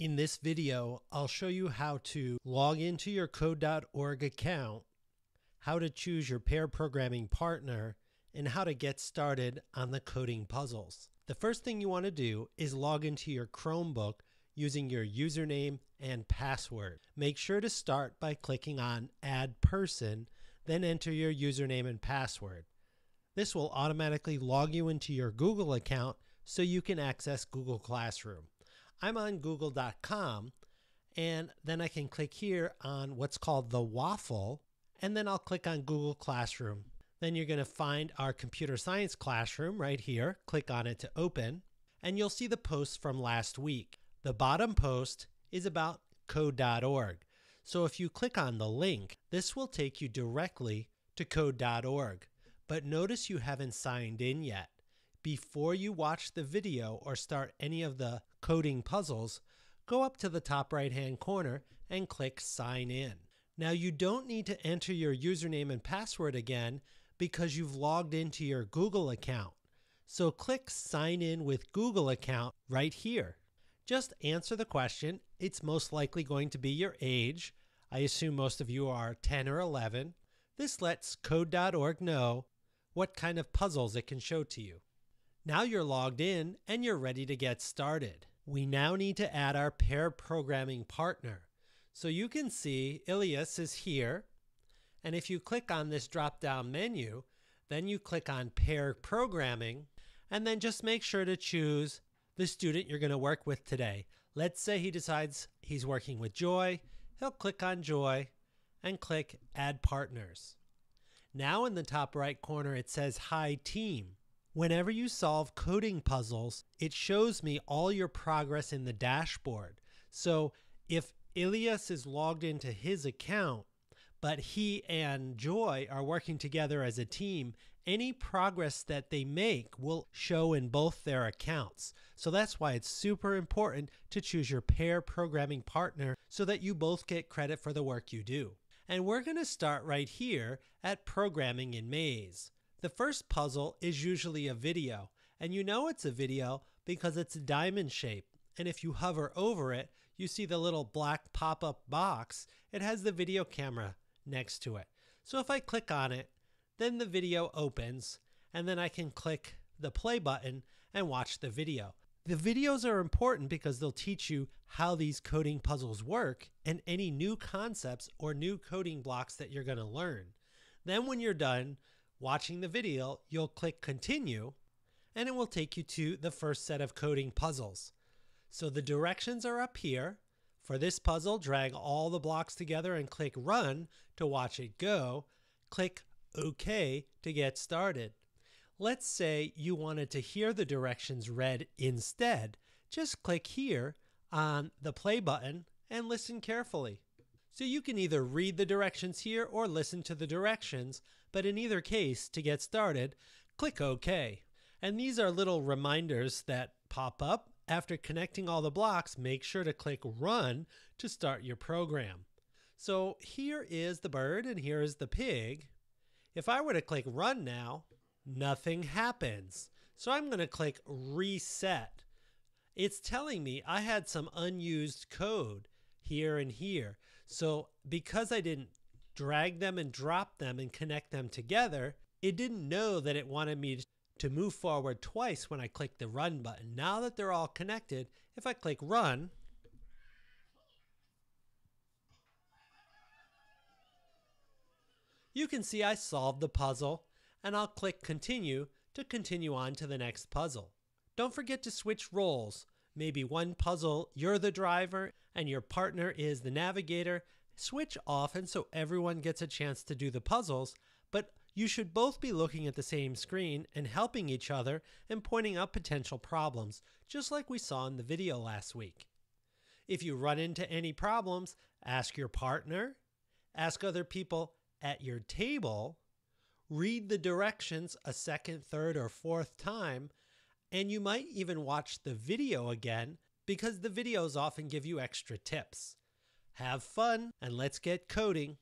In this video, I'll show you how to log into your code.org account, how to choose your pair programming partner, and how to get started on the coding puzzles. The first thing you want to do is log into your Chromebook using your username and password. Make sure to start by clicking on Add Person, then enter your username and password. This will automatically log you into your Google account so you can access Google Classroom. I'm on google.com and then I can click here on what's called the waffle and then I'll click on Google Classroom. Then you're going to find our computer science classroom right here. Click on it to open and you'll see the posts from last week. The bottom post is about code.org. So if you click on the link, this will take you directly to code.org. But notice you haven't signed in yet. Before you watch the video or start any of the Coding Puzzles, go up to the top right hand corner and click Sign In. Now you don't need to enter your username and password again because you've logged into your Google account. So click Sign In with Google account right here. Just answer the question. It's most likely going to be your age. I assume most of you are 10 or 11. This lets code.org know what kind of puzzles it can show to you. Now you're logged in and you're ready to get started. We now need to add our pair programming partner. So you can see Ilias is here. And if you click on this drop down menu, then you click on pair programming and then just make sure to choose the student you're going to work with today. Let's say he decides he's working with Joy. He'll click on Joy and click add partners. Now in the top right corner, it says hi team. Whenever you solve coding puzzles, it shows me all your progress in the dashboard. So if Ilias is logged into his account, but he and Joy are working together as a team, any progress that they make will show in both their accounts. So that's why it's super important to choose your pair programming partner so that you both get credit for the work you do. And we're going to start right here at Programming in Maze. The first puzzle is usually a video, and you know it's a video because it's diamond shape. And if you hover over it, you see the little black pop-up box. It has the video camera next to it. So if I click on it, then the video opens, and then I can click the play button and watch the video. The videos are important because they'll teach you how these coding puzzles work and any new concepts or new coding blocks that you're going to learn. Then when you're done, watching the video, you'll click continue and it will take you to the first set of coding puzzles. So the directions are up here. For this puzzle, drag all the blocks together and click run to watch it go. Click OK to get started. Let's say you wanted to hear the directions read instead. Just click here on the play button and listen carefully. So you can either read the directions here or listen to the directions, but in either case, to get started, click OK. And these are little reminders that pop up. After connecting all the blocks, make sure to click Run to start your program. So here is the bird and here is the pig. If I were to click Run now, nothing happens. So I'm going to click Reset. It's telling me I had some unused code here and here. So because I didn't drag them and drop them and connect them together, it didn't know that it wanted me to move forward twice when I click the run button. Now that they're all connected, if I click run, you can see I solved the puzzle and I'll click continue to continue on to the next puzzle. Don't forget to switch roles maybe one puzzle, you're the driver and your partner is the navigator. Switch often so everyone gets a chance to do the puzzles, but you should both be looking at the same screen and helping each other and pointing out potential problems, just like we saw in the video last week. If you run into any problems, ask your partner, ask other people at your table, read the directions a second, third, or fourth time, and you might even watch the video again because the videos often give you extra tips. Have fun and let's get coding.